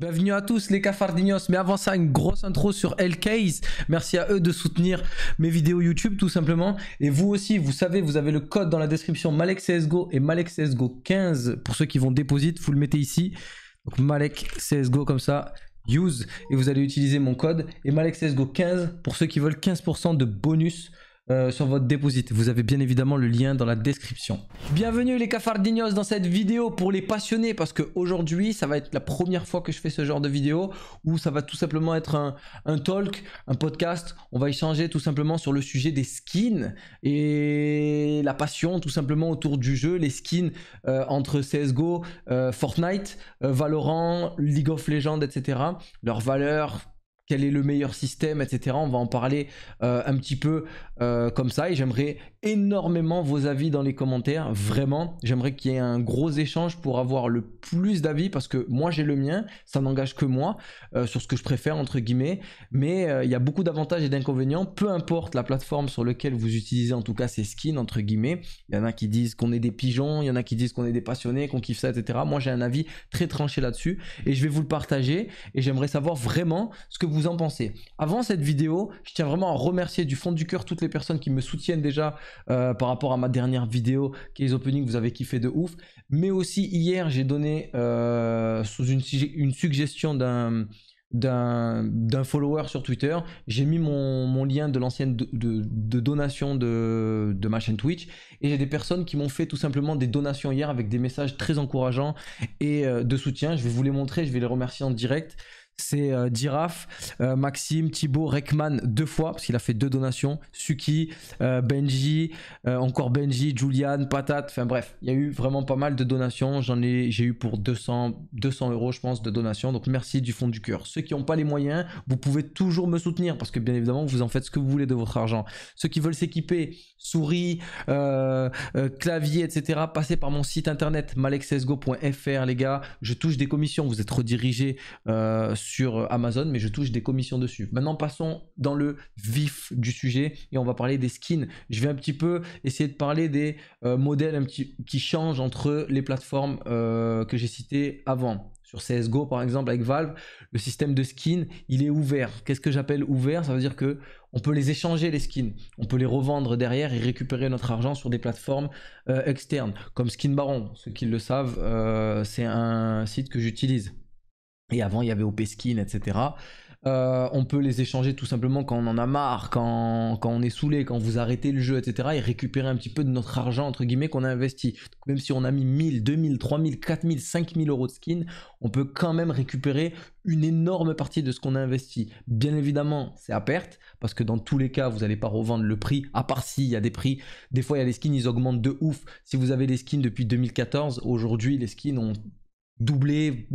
Bienvenue à tous les cafardinos, mais avant ça une grosse intro sur LKs, merci à eux de soutenir mes vidéos YouTube tout simplement, et vous aussi vous savez vous avez le code dans la description MalekCSGO et MalekCSGO15 pour ceux qui vont déposer, vous le mettez ici, donc MalekCSGO comme ça, use, et vous allez utiliser mon code, et MalekCSGO15 pour ceux qui veulent 15% de bonus euh, sur votre dépôt. Vous avez bien évidemment le lien dans la description. Bienvenue les cafardinos dans cette vidéo pour les passionnés parce que aujourd'hui ça va être la première fois que je fais ce genre de vidéo où ça va tout simplement être un, talk, un podcast. On va échanger tout simplement sur le sujet des skins et la passion tout simplement autour du jeu, les skins euh, entre CSGO, euh, Fortnite, Valorant, League of Legends, etc. Leur valeur, quel est le meilleur système, etc. On va en parler euh, un petit peu euh, comme ça et j'aimerais énormément vos avis dans les commentaires. Vraiment, j'aimerais qu'il y ait un gros échange pour avoir le plus d'avis parce que moi j'ai le mien, ça n'engage que moi euh, sur ce que je préfère entre guillemets. Mais il y a beaucoup d'avantages et d'inconvénients, peu importe la plateforme sur laquelle vous utilisez en tout cas ces skins entre guillemets. Il y en a qui disent qu'on est des pigeons, il y en a qui disent qu'on est des passionnés, qu'on kiffe ça, etc. Moi j'ai un avis très tranché là-dessus et je vais vous le partager et j'aimerais savoir vraiment ce que vous vous en pensez. Avant cette vidéo, je tiens vraiment à remercier du fond du cœur toutes les personnes qui me soutiennent déjà euh, par rapport à ma dernière vidéo, qui est opening vous avez kiffé de ouf. Mais aussi hier, j'ai donné euh, sous une, une suggestion d'un d'un d'un follower sur Twitter, j'ai mis mon, lien de l'ancienne de, donation de, de, ma chaîne Twitch et j'ai des personnes qui m'ont fait tout simplement des donations hier avec des messages très encourageants et euh, de soutien. Je vais vous les montrer, je vais les remercier en direct c'est euh, Giraffe, euh, Maxime, Thibaut, Rekman deux fois, parce qu'il a fait deux donations, Suki, euh, Benji, encore Benji, Julian, Patate, enfin bref, il y a eu vraiment pas mal de donations, j'en ai, j'ai eu pour 200, 200 euros je pense de donations, donc merci du fond du cœur. Ceux qui n'ont pas les moyens, vous pouvez toujours me soutenir, parce que bien évidemment vous en faites ce que vous voulez de votre argent. Ceux qui veulent s'équiper, souris, clavier, etc., passez par mon site internet malexesgo.fr les gars, je touche des commissions, vous êtes redirigés sur sur euh, Amazon, mais je touche des commissions dessus. Maintenant, passons dans le vif du sujet et on va parler des skins. Je vais un petit peu essayer de parler des euh, modèles un petit, qui changent entre les plateformes euh, que j'ai citées avant. Sur CSGO, par exemple, avec Valve, le système de skins, il est ouvert. Qu'est-ce que j'appelle ouvert Ça veut dire que on peut les échanger, les skins. On peut les revendre derrière et récupérer notre argent sur des plateformes externes, comme Skin Baron. Ceux qui le savent, c'est un site que j'utilise et avant, il y avait OP Skin, etc. Euh, on peut les échanger tout simplement quand on en a marre, quand, on est saoulé, quand vous arrêtez le jeu, etc. et récupérer un petit peu de notre argent, entre guillemets, qu'on a investi. même si on a mis 1000, 2000, 3000, 4000, 5000 euros de skins, on peut quand même récupérer une énorme partie de ce qu'on a investi. Bien évidemment, c'est à perte, parce que dans tous les cas, vous n'allez pas revendre le prix, à part s'il il y a des prix. Des fois, il y a les skins, ils augmentent de ouf. Si vous avez des skins depuis 2014, aujourd'hui, les skins ont doublé,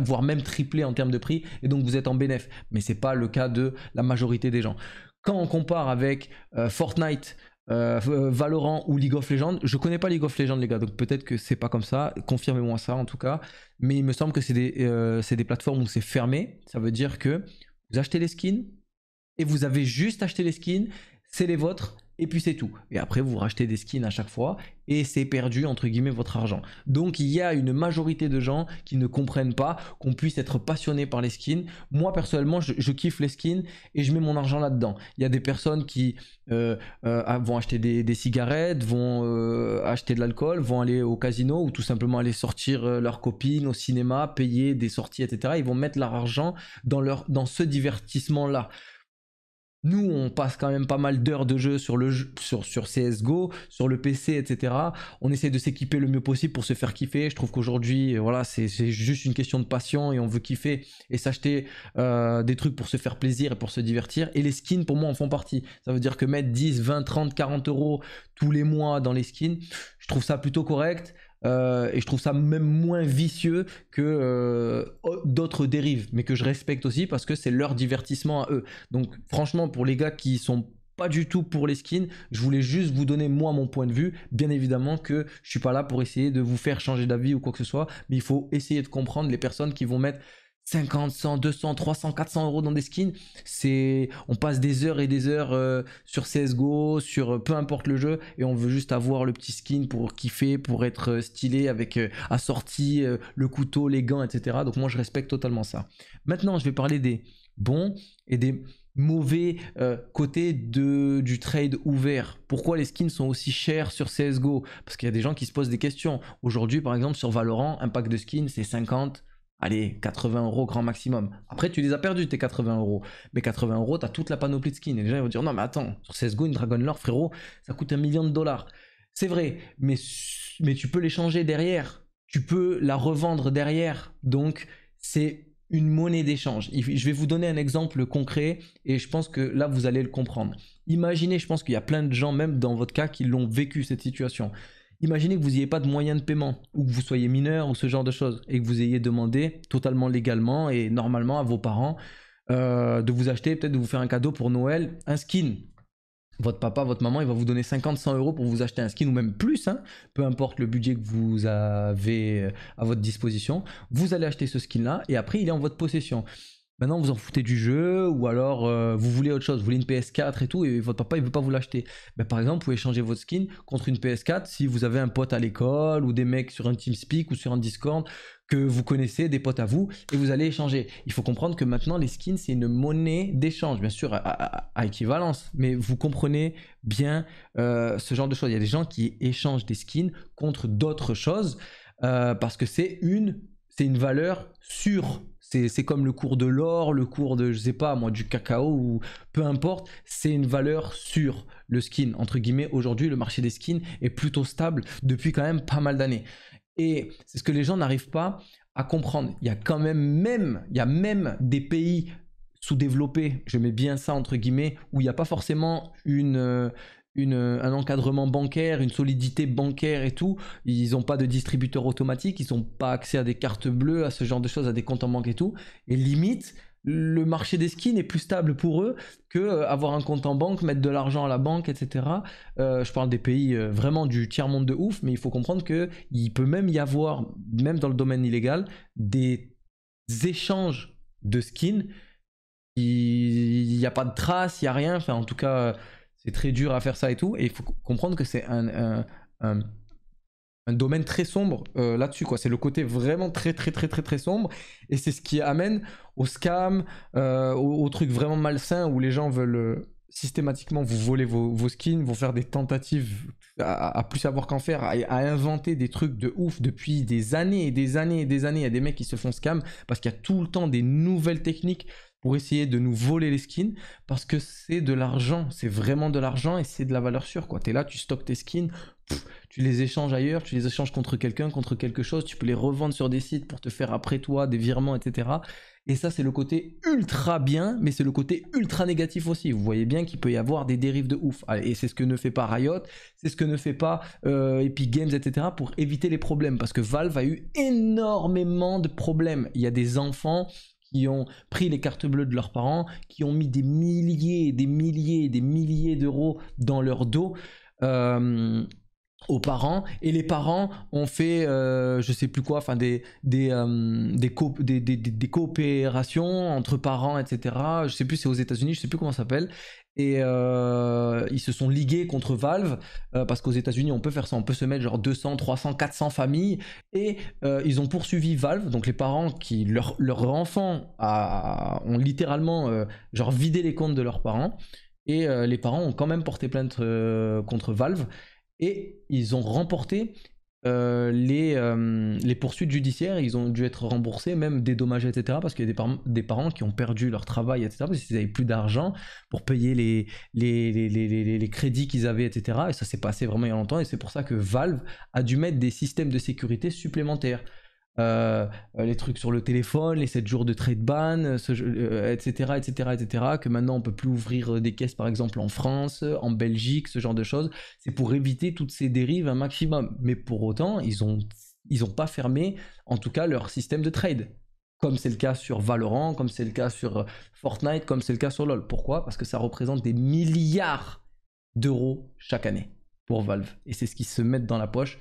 voire même triplé en termes de prix, et donc vous êtes en bénéfice. Mais c'est pas le cas de la majorité des gens. Quand on compare avec euh, Fortnite, euh, euh, Valorant ou League of Legends, je connais pas League of Legends les gars, donc peut-être que c'est pas comme ça, confirmez-moi ça en tout cas, mais il me semble que c'est des, des plateformes où c'est fermé, ça veut dire que vous achetez les skins, et vous avez juste acheté les skins, c'est les vôtres, et puis c'est tout. Et après, vous rachetez des skins à chaque fois, et c'est perdu, entre guillemets, votre argent. Donc, il y a une majorité de gens qui ne comprennent pas qu'on puisse être passionné par les skins. Moi, personnellement, je, kiffe les skins, et je mets mon argent là-dedans. Il y a des personnes qui euh, euh, ah, vont acheter des, cigarettes, vont euh, acheter de l'alcool, vont aller au casino, ou tout simplement aller sortir leur copines au cinéma, payer des sorties, etc. Ils vont mettre leur argent dans, leur, dans ce divertissement-là nous, on passe quand même pas mal d'heures de jeu sur, le sur, CSGO, sur le PC, etc. On essaie de s'équiper le mieux possible pour se faire kiffer. Je trouve qu'aujourd'hui, voilà, c'est juste une question de passion et on veut kiffer et s'acheter euh, des trucs pour se faire plaisir et pour se divertir. Et les skins, pour moi, en font partie. Ça veut dire que mettre 10, 20, 30, 40 euros tous les mois dans les skins, je trouve ça plutôt correct. Euh, et je trouve ça même moins vicieux que euh, d'autres dérives, mais que je respecte aussi parce que c'est leur divertissement à eux. Donc franchement, pour les gars qui sont pas du tout pour les skins, je voulais juste vous donner moi mon point de vue. Bien évidemment que je suis pas là pour essayer de vous faire changer d'avis ou quoi que ce soit, mais il faut essayer de comprendre les personnes qui vont mettre 50, 100, 200, 300, 400 euros dans des skins. C'est, on passe des heures et des heures euh, sur CS:GO, sur euh, peu importe le jeu, et on veut juste avoir le petit skin pour kiffer, pour être euh, stylé avec assorti le couteau, les gants, etc. Donc moi je respecte totalement ça. Maintenant, je vais parler des bons et des mauvais côtés de, du trade ouvert. Pourquoi les skins sont aussi chers sur CSGO Parce qu'il y a des gens qui se posent des questions. Aujourd'hui, par exemple, sur Valorant, un pack de skins, c'est 50, allez, 80 euros grand maximum. Après, tu les as perdus, tes 80 euros. Mais 80 euros, t'as toute la panoplie de skins. Et les gens ils vont dire, non, mais attends, sur go une Dragon Lore, frérot, ça coûte un million de dollars. C'est vrai, mais, mais tu peux l'échanger derrière. Tu peux la revendre derrière. Donc, c'est une monnaie d'échange. Je vais vous donner un exemple concret et je pense que là, vous allez le comprendre. Imaginez, je pense qu'il y a plein de gens, même dans votre cas, qui l'ont vécu cette situation. Imaginez que vous n'ayez pas de moyens de paiement, ou que vous soyez mineur, ou ce genre de choses, et que vous ayez demandé totalement légalement et normalement à vos parents euh, de vous acheter, peut-être de vous faire un cadeau pour Noël, un skin. Votre papa, votre maman, il va vous donner 50, 100 euros pour vous acheter un skin ou même plus, hein. peu importe le budget que vous avez à votre disposition. Vous allez acheter ce skin-là et après il est en votre possession. Maintenant, vous en foutez du jeu, ou alors euh, vous voulez autre chose, vous voulez une PS4 et tout, et votre papa il veut pas vous l'acheter. Ben, par exemple, vous pouvez changer votre skin contre une PS4 si vous avez un pote à l'école, ou des mecs sur un TeamSpeak ou sur un Discord que vous connaissez, des potes à vous, et vous allez échanger. Il faut comprendre que maintenant, les skins, c'est une monnaie d'échange, bien sûr, à, équivalence, mais vous comprenez bien euh, ce genre de choses. Il y a des gens qui échangent des skins contre d'autres choses, euh, parce que c'est une, c'est une valeur sûre c'est comme le cours de l'or, le cours de, je sais pas moi, du cacao ou peu importe, c'est une valeur sur Le skin, entre guillemets, aujourd'hui, le marché des skins est plutôt stable depuis quand même pas mal d'années. Et c'est ce que les gens n'arrivent pas à comprendre. Il y a quand même même, il y a même des pays sous-développés, je mets bien ça entre guillemets, où il n'y a pas forcément une, euh, une, un encadrement bancaire, une solidité bancaire et tout. Ils n'ont pas de distributeur automatique, ils n'ont pas accès à des cartes bleues, à ce genre de choses, à des comptes en banque et tout. Et limite, le marché des skins est plus stable pour eux que euh, avoir un compte en banque, mettre de l'argent à la banque, etc. Euh, je parle des pays euh, vraiment du tiers monde de ouf, mais il faut comprendre que il peut même y avoir, même dans le domaine illégal, des échanges de skins. Il n'y a pas de traces, il n'y a rien. Enfin, en tout cas c'est très dur à faire ça et tout. Et il faut comprendre que c'est un, un, domaine très sombre euh, là-dessus. quoi. C'est le côté vraiment très, très, très, très, très sombre. Et c'est ce qui amène au scam, euh, aux trucs vraiment malsains où les gens veulent euh, systématiquement vous voler vos, skins, vont faire des tentatives à, plus savoir qu'en faire, à, à, inventer des trucs de ouf depuis des années et des années et des années. Il y a des mecs qui se font scam parce qu'il y a tout le temps des nouvelles techniques pour essayer de nous voler les skins parce que c'est de l'argent, c'est vraiment de l'argent et c'est de la valeur sûre quoi. tu es là, tu stockes tes skins, tu les échanges ailleurs, tu les échanges contre quelqu'un, contre quelque chose, tu peux les revendre sur des sites pour te faire après toi des virements, etc. Et ça c'est le côté ultra bien, mais c'est le côté ultra négatif aussi. Vous voyez bien qu'il peut y avoir des dérives de ouf. Ah, et c'est ce que ne fait pas Riot, c'est ce que ne fait pas euh, Epic Games, etc. pour éviter les problèmes parce que Valve a eu énormément de problèmes. Il y a des enfants qui ont pris les cartes bleues de leurs parents, qui ont mis des milliers, des milliers, des milliers d'euros dans leur dos. Euh, aux parents et les parents ont fait euh, je sais plus quoi enfin des des, euh, des, des, coopérations entre parents etc je sais plus c'est aux États-Unis je sais plus comment ça s'appelle et euh, ils se sont ligués contre Valve parce qu'aux États-Unis on peut faire ça, on peut se mettre genre 200, 300, 400 familles et ils ont poursuivi Valve, donc les parents qui leur, leur enfant ont littéralement genre vidé les comptes de leurs parents et les parents ont quand même porté plainte contre Valve et ils ont remporté euh, euh, les, poursuites judiciaires, ils ont dû être remboursés, même dédommagés, etc. Parce qu'il y a des, des, parents qui ont perdu leur travail, etc. Parce qu'ils n'avaient plus d'argent pour payer les, les crédits qu'ils avaient, etc. Et ça s'est passé vraiment il y a longtemps. Et c'est pour ça que Valve a dû mettre des systèmes de sécurité supplémentaires. Euh, euh, les trucs sur le téléphone, les 7 jours de trade ban, ce etc., etc., etc., que maintenant on peut plus ouvrir euh, des caisses par exemple en France, en Belgique, ce genre de choses. C'est pour éviter toutes ces dérives un maximum. Mais pour autant, ils ont ils n'ont pas fermé, en tout cas, leur système de trade. Comme c'est le cas sur Valorant, comme c'est le cas sur Fortnite, comme c'est le cas sur LoL. Pourquoi Parce que ça représente des milliards d'euros chaque année pour Valve. Et c'est ce qu'ils se mettent dans la poche.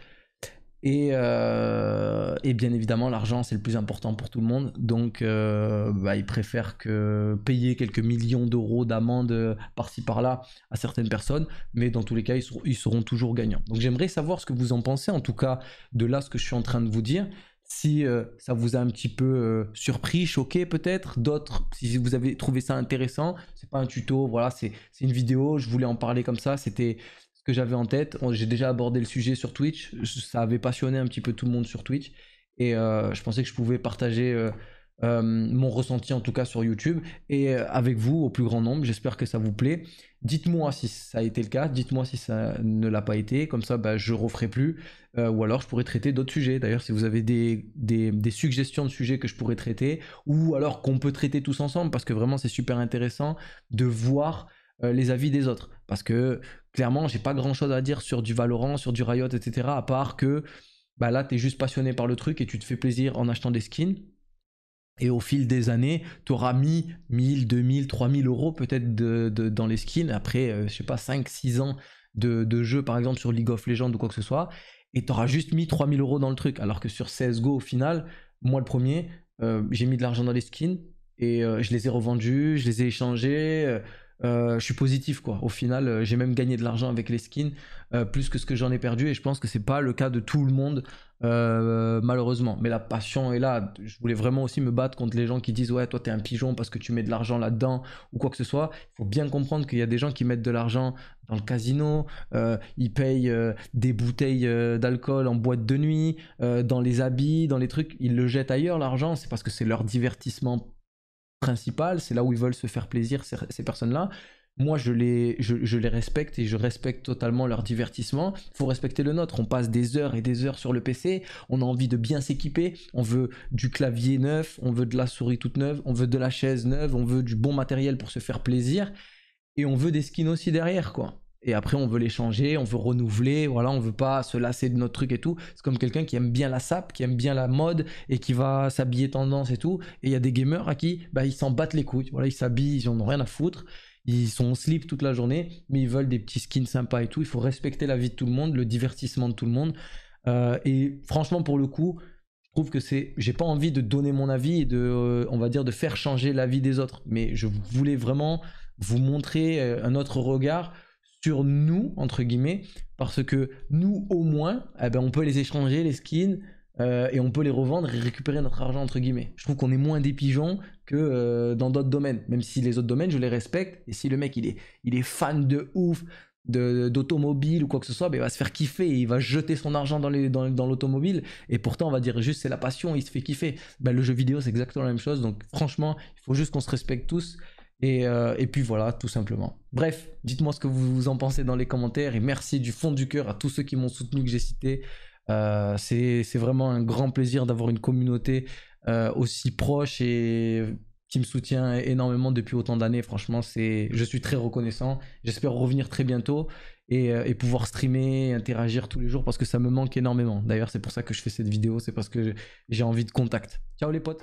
Euh, et, bien évidemment, l'argent, c'est le plus important pour tout le monde. Donc, euh, bah, ils préfèrent que payer quelques millions d'euros d'amende par-ci par-là à certaines personnes. Mais dans tous les cas, ils seront, toujours gagnants. Donc, j'aimerais savoir ce que vous en pensez, en tout cas, de là, ce que je suis en train de vous dire. Si euh, ça vous a un petit peu surpris, choqué peut-être, d'autres, si vous avez trouvé ça intéressant, c'est pas un tuto, voilà, c'est une vidéo, je voulais en parler comme ça, c'était que j'avais en tête. J'ai déjà abordé le sujet sur Twitch. Ça avait passionné un petit peu tout le monde sur Twitch. Et euh, je pensais que je pouvais partager euh, euh, mon ressenti, en tout cas sur YouTube, et avec vous au plus grand nombre. J'espère que ça vous plaît. Dites-moi si ça a été le cas. Dites-moi si ça ne l'a pas été. Comme ça, bah, je referai plus. ou alors, je pourrais traiter d'autres sujets. D'ailleurs, si vous avez des, des, suggestions de sujets que je pourrais traiter, ou alors qu'on peut traiter tous ensemble, parce que vraiment, c'est super intéressant de voir les avis des autres. Parce que clairement, j'ai pas grand chose à dire sur du Valorant, sur du Riot, etc. À part que bah là, tu es juste passionné par le truc et tu te fais plaisir en achetant des skins. Et au fil des années, tu auras mis 1000, 2000, 3000 euros peut-être dans les skins. Après, euh, je sais pas, 5, 6 ans de, jeu, par exemple, sur League of Legends ou quoi que ce soit. Et tu auras juste mis 3000 euros dans le truc. Alors que sur CSGO, au final, moi le premier, euh, j'ai mis de l'argent dans les skins et euh, je les ai revendus, je les ai échangés. Euh, je suis positif quoi. Au final, euh, j'ai même gagné de l'argent avec les skins, euh, plus que ce que j'en ai perdu, et je pense que c'est pas le cas de tout le monde, malheureusement. Mais la passion est là. Je voulais vraiment aussi me battre contre les gens qui disent ouais, toi t'es un pigeon parce que tu mets de l'argent là-dedans ou quoi que ce soit. Il faut bien comprendre qu'il y a des gens qui mettent de l'argent dans le casino, ils payent des bouteilles d'alcool en boîte de nuit, dans les habits, dans les trucs, ils le jettent ailleurs l'argent. C'est parce que c'est leur divertissement c'est là où ils veulent se faire plaisir, ces, personnes-là. Moi, je les, je, les respecte et je respecte totalement leur divertissement. Il faut respecter le nôtre. On passe des heures et des heures sur le PC. On a envie de bien s'équiper. On veut du clavier neuf, on veut de la souris toute neuve, on veut de la chaise neuve, on veut du bon matériel pour se faire plaisir. Et on veut des skins aussi derrière, quoi et après on veut les changer, on veut renouveler, voilà, on veut pas se lasser de notre truc et tout. C'est comme quelqu'un qui aime bien la sap, qui aime bien la mode et qui va s'habiller tendance et tout. Et il y a des gamers à qui bah, ils s'en battent les couilles, voilà, ils s'habillent, ils n'ont ont rien à foutre. Ils sont en slip toute la journée, mais ils veulent des petits skins sympas et tout. Il faut respecter la vie de tout le monde, le divertissement de tout le monde. Euh, et franchement, pour le coup, je trouve que c'est. J'ai pas envie de donner mon avis et de, euh, on va dire, de faire changer la vie des autres. Mais je voulais vraiment vous montrer euh, un autre regard sur nous, entre guillemets, parce que nous, au moins, eh ben, on peut les échanger, les skins, euh, et on peut les revendre et récupérer notre argent, entre guillemets. Je trouve qu'on est moins des pigeons que euh, dans d'autres domaines, même si les autres domaines, je les respecte, et si le mec, il est, il est fan de ouf d'automobile ou quoi que ce soit, ben, il va se faire kiffer, il va jeter son argent dans l'automobile, dans, dans et pourtant on va dire juste c'est la passion, il se fait kiffer. Ben, le jeu vidéo, c'est exactement la même chose, donc franchement, il faut juste qu'on se respecte tous. Euh, et, puis voilà, tout simplement. Bref, dites-moi ce que vous en pensez dans les commentaires et merci du fond du cœur à tous ceux qui m'ont soutenu que j'ai cité. Euh, c'est vraiment un grand plaisir d'avoir une communauté euh, aussi proche et qui me soutient énormément depuis autant d'années. Franchement, c'est, je suis très reconnaissant. J'espère revenir très bientôt et, et, pouvoir streamer, interagir tous les jours parce que ça me manque énormément. D'ailleurs, c'est pour ça que je fais cette vidéo, c'est parce que j'ai envie de contact. Ciao les potes.